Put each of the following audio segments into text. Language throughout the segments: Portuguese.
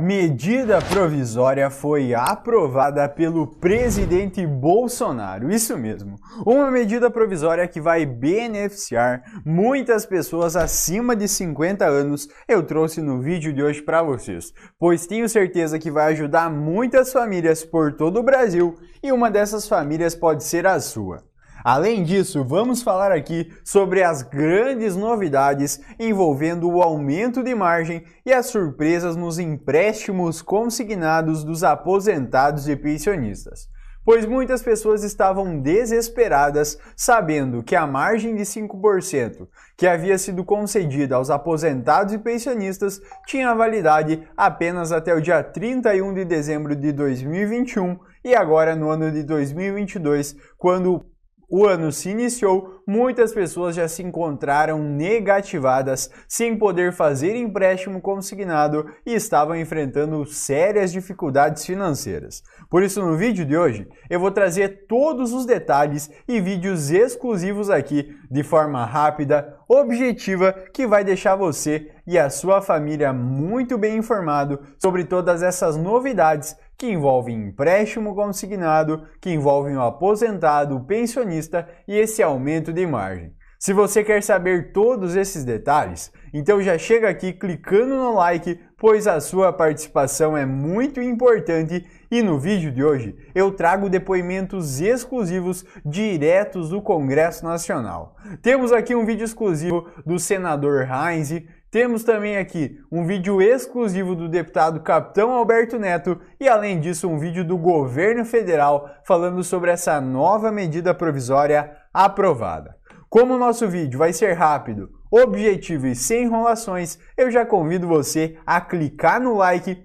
Medida provisória foi aprovada pelo presidente Bolsonaro. Isso mesmo. Uma medida provisória que vai beneficiar muitas pessoas acima de 50 anos. Eu trouxe no vídeo de hoje para vocês, pois tenho certeza que vai ajudar muitas famílias por todo o Brasil e uma dessas famílias pode ser a sua. Além disso, vamos falar aqui sobre as grandes novidades envolvendo o aumento de margem e as surpresas nos empréstimos consignados dos aposentados e pensionistas pois muitas pessoas estavam desesperadas sabendo que a margem de 5% que havia sido concedida aos aposentados e pensionistas tinha validade apenas até o dia 31 de dezembro de 2021 e agora no ano de 2022, quando o ano se iniciou, muitas pessoas já se encontraram negativadas, sem poder fazer empréstimo consignado e estavam enfrentando sérias dificuldades financeiras. Por isso, no vídeo de hoje, eu vou trazer todos os detalhes e vídeos exclusivos aqui de forma rápida, objetiva, que vai deixar você e a sua família muito bem informado sobre todas essas novidades que envolve empréstimo consignado, que envolve o um aposentado, o pensionista e esse aumento de margem. Se você quer saber todos esses detalhes, então já chega aqui clicando no like, pois a sua participação é muito importante e no vídeo de hoje eu trago depoimentos exclusivos diretos do Congresso Nacional. Temos aqui um vídeo exclusivo do senador Heinz, temos também aqui um vídeo exclusivo do deputado Capitão Alberto Neto e, além disso, um vídeo do governo federal falando sobre essa nova medida provisória aprovada. Como o nosso vídeo vai ser rápido, objetivo e sem enrolações, eu já convido você a clicar no like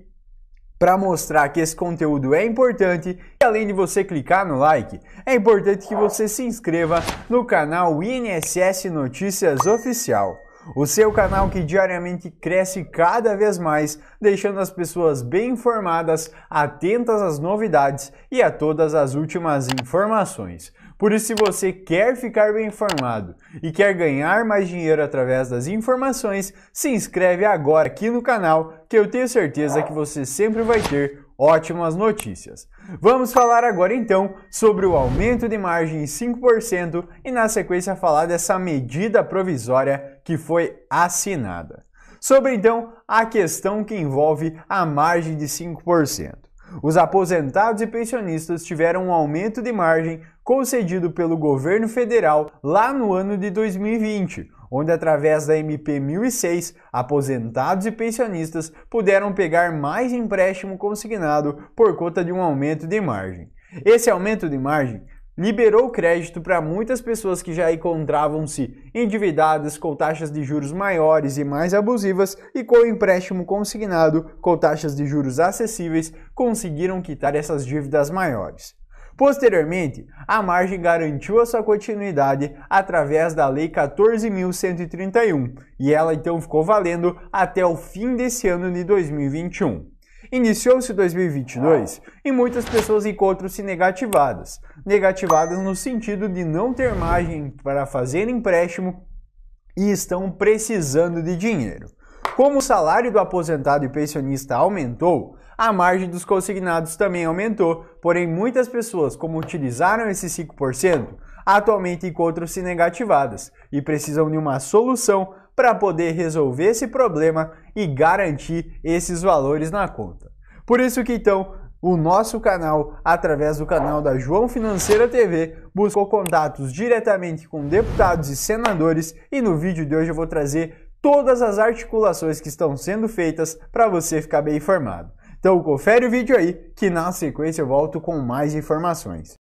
para mostrar que esse conteúdo é importante. E além de você clicar no like, é importante que você se inscreva no canal INSS Notícias Oficial o seu canal que diariamente cresce cada vez mais, deixando as pessoas bem informadas, atentas às novidades e a todas as últimas informações. Por isso, se você quer ficar bem informado e quer ganhar mais dinheiro através das informações, se inscreve agora aqui no canal, que eu tenho certeza que você sempre vai ter ótimas notícias. Vamos falar agora então sobre o aumento de margem em 5% e na sequência falar dessa medida provisória que foi assinada. Sobre então a questão que envolve a margem de 5%. Os aposentados e pensionistas tiveram um aumento de margem concedido pelo governo federal lá no ano de 2020, onde, através da MP 1006, aposentados e pensionistas puderam pegar mais empréstimo consignado por conta de um aumento de margem. Esse aumento de margem liberou crédito para muitas pessoas que já encontravam-se endividadas com taxas de juros maiores e mais abusivas e com o empréstimo consignado com taxas de juros acessíveis conseguiram quitar essas dívidas maiores. Posteriormente, a margem garantiu a sua continuidade através da Lei 14.131 e ela então ficou valendo até o fim desse ano de 2021. Iniciou-se 2022 e muitas pessoas encontram-se negativadas. Negativadas no sentido de não ter margem para fazer empréstimo e estão precisando de dinheiro. Como o salário do aposentado e pensionista aumentou, a margem dos consignados também aumentou, porém muitas pessoas, como utilizaram esse 5%, atualmente encontram-se negativadas e precisam de uma solução para poder resolver esse problema e garantir esses valores na conta. Por isso que então o nosso canal, através do canal da João Financeira TV, buscou contatos diretamente com deputados e senadores e no vídeo de hoje eu vou trazer todas as articulações que estão sendo feitas para você ficar bem informado. Então confere o vídeo aí que na sequência eu volto com mais informações.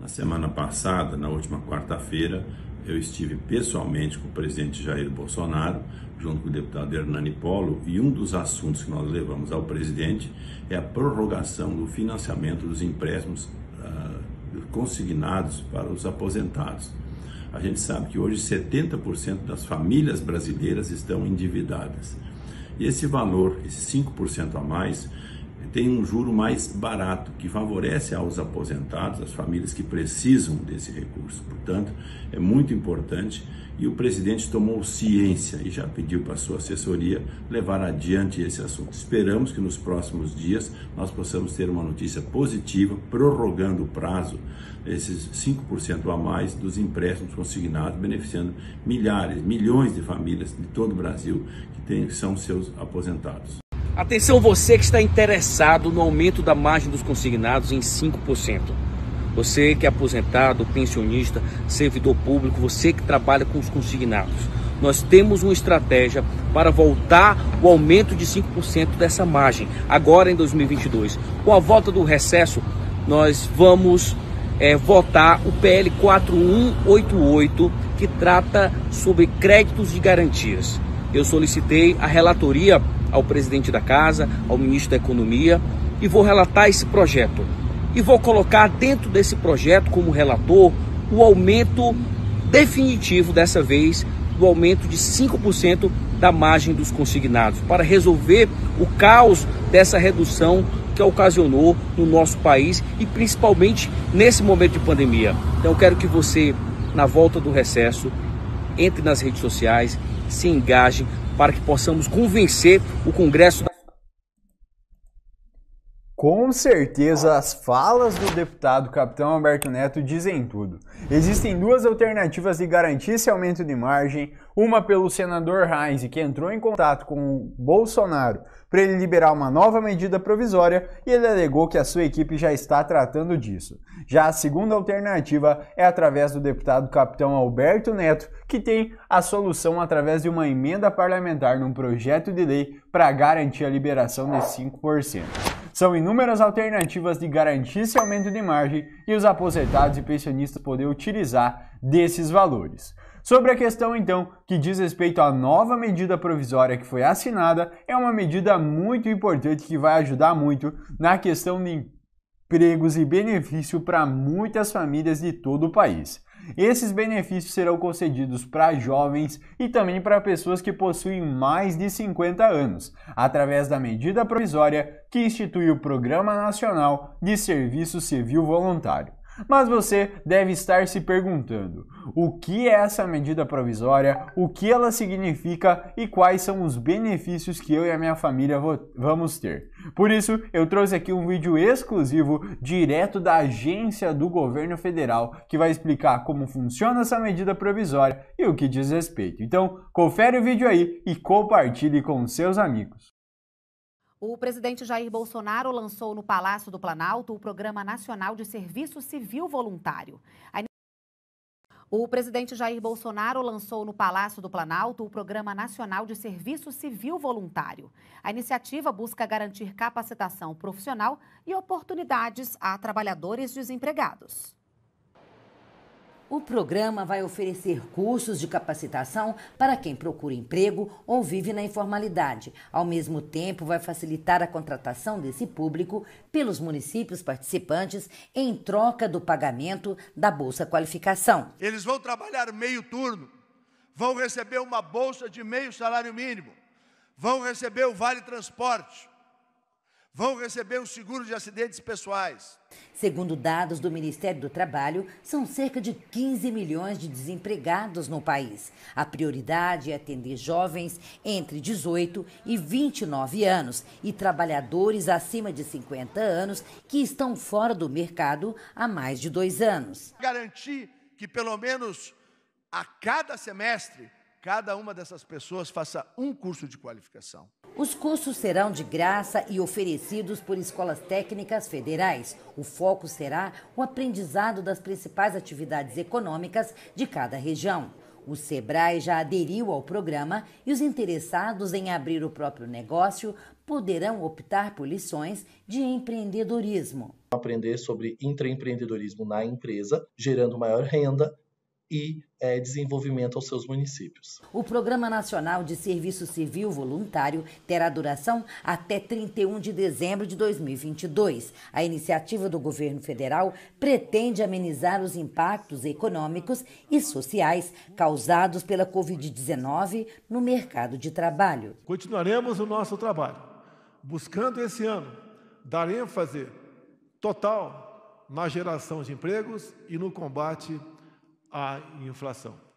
Na semana passada, na última quarta-feira, eu estive pessoalmente com o presidente Jair Bolsonaro, junto com o deputado Hernani Polo, e um dos assuntos que nós levamos ao presidente é a prorrogação do financiamento dos empréstimos uh, consignados para os aposentados. A gente sabe que hoje 70% das famílias brasileiras estão endividadas. E esse valor, esse 5% a mais, tem um juro mais barato, que favorece aos aposentados, às famílias que precisam desse recurso. Portanto, é muito importante e o presidente tomou ciência e já pediu para a sua assessoria levar adiante esse assunto. Esperamos que nos próximos dias nós possamos ter uma notícia positiva, prorrogando o prazo, esses 5% a mais dos empréstimos consignados, beneficiando milhares, milhões de famílias de todo o Brasil que são seus aposentados. Atenção você que está interessado no aumento da margem dos consignados em 5%. Você que é aposentado, pensionista, servidor público, você que trabalha com os consignados. Nós temos uma estratégia para voltar o aumento de 5% dessa margem, agora em 2022. Com a volta do recesso, nós vamos é, votar o PL 4188, que trata sobre créditos de garantias. Eu solicitei a relatoria ao presidente da casa, ao ministro da Economia, e vou relatar esse projeto. E vou colocar dentro desse projeto, como relator, o aumento definitivo, dessa vez, do aumento de 5% da margem dos consignados, para resolver o caos dessa redução que ocasionou no nosso país e principalmente nesse momento de pandemia. Então, eu quero que você, na volta do recesso, entre nas redes sociais, se engaje, para que possamos convencer o Congresso com certeza, as falas do deputado capitão Alberto Neto dizem tudo. Existem duas alternativas de garantir esse aumento de margem: uma pelo senador Heinz, que entrou em contato com o Bolsonaro para ele liberar uma nova medida provisória e ele alegou que a sua equipe já está tratando disso. Já a segunda alternativa é através do deputado capitão Alberto Neto, que tem a solução através de uma emenda parlamentar num projeto de lei para garantir a liberação de 5%. São inúmeras alternativas de garantir esse aumento de margem e os aposentados e pensionistas poder utilizar desses valores. Sobre a questão, então, que diz respeito à nova medida provisória que foi assinada, é uma medida muito importante que vai ajudar muito na questão de empregos e benefício para muitas famílias de todo o país. Esses benefícios serão concedidos para jovens e também para pessoas que possuem mais de 50 anos, através da medida provisória que institui o Programa Nacional de Serviço Civil Voluntário. Mas você deve estar se perguntando: o que é essa medida provisória, o que ela significa e quais são os benefícios que eu e a minha família vamos ter. Por isso, eu trouxe aqui um vídeo exclusivo direto da agência do governo federal que vai explicar como funciona essa medida provisória e o que diz respeito. Então, confere o vídeo aí e compartilhe com seus amigos. O presidente Jair Bolsonaro lançou no Palácio do Planalto o Programa Nacional de Serviço Civil Voluntário. A... O presidente Jair Bolsonaro lançou no Palácio do Planalto o Programa Nacional de Serviço Civil Voluntário. A iniciativa busca garantir capacitação profissional e oportunidades a trabalhadores desempregados. O programa vai oferecer cursos de capacitação para quem procura emprego ou vive na informalidade. Ao mesmo tempo, vai facilitar a contratação desse público pelos municípios participantes em troca do pagamento da Bolsa Qualificação. Eles vão trabalhar meio turno, vão receber uma bolsa de meio salário mínimo, vão receber o vale transporte vão receber o seguro de acidentes pessoais. Segundo dados do Ministério do Trabalho, são cerca de 15 milhões de desempregados no país. A prioridade é atender jovens entre 18 e 29 anos e trabalhadores acima de 50 anos que estão fora do mercado há mais de dois anos. Garantir que pelo menos a cada semestre cada uma dessas pessoas faça um curso de qualificação. Os cursos serão de graça e oferecidos por escolas técnicas federais. O foco será o aprendizado das principais atividades econômicas de cada região. O Sebrae já aderiu ao programa e os interessados em abrir o próprio negócio poderão optar por lições de empreendedorismo. Aprender sobre intraempreendedorismo na empresa, gerando maior renda, e é, desenvolvimento aos seus municípios. O Programa Nacional de Serviço Civil Voluntário terá duração até 31 de dezembro de 2022. A iniciativa do governo federal pretende amenizar os impactos econômicos e sociais causados pela Covid-19 no mercado de trabalho. Continuaremos o nosso trabalho, buscando esse ano dar ênfase total na geração de empregos e no combate a inflação.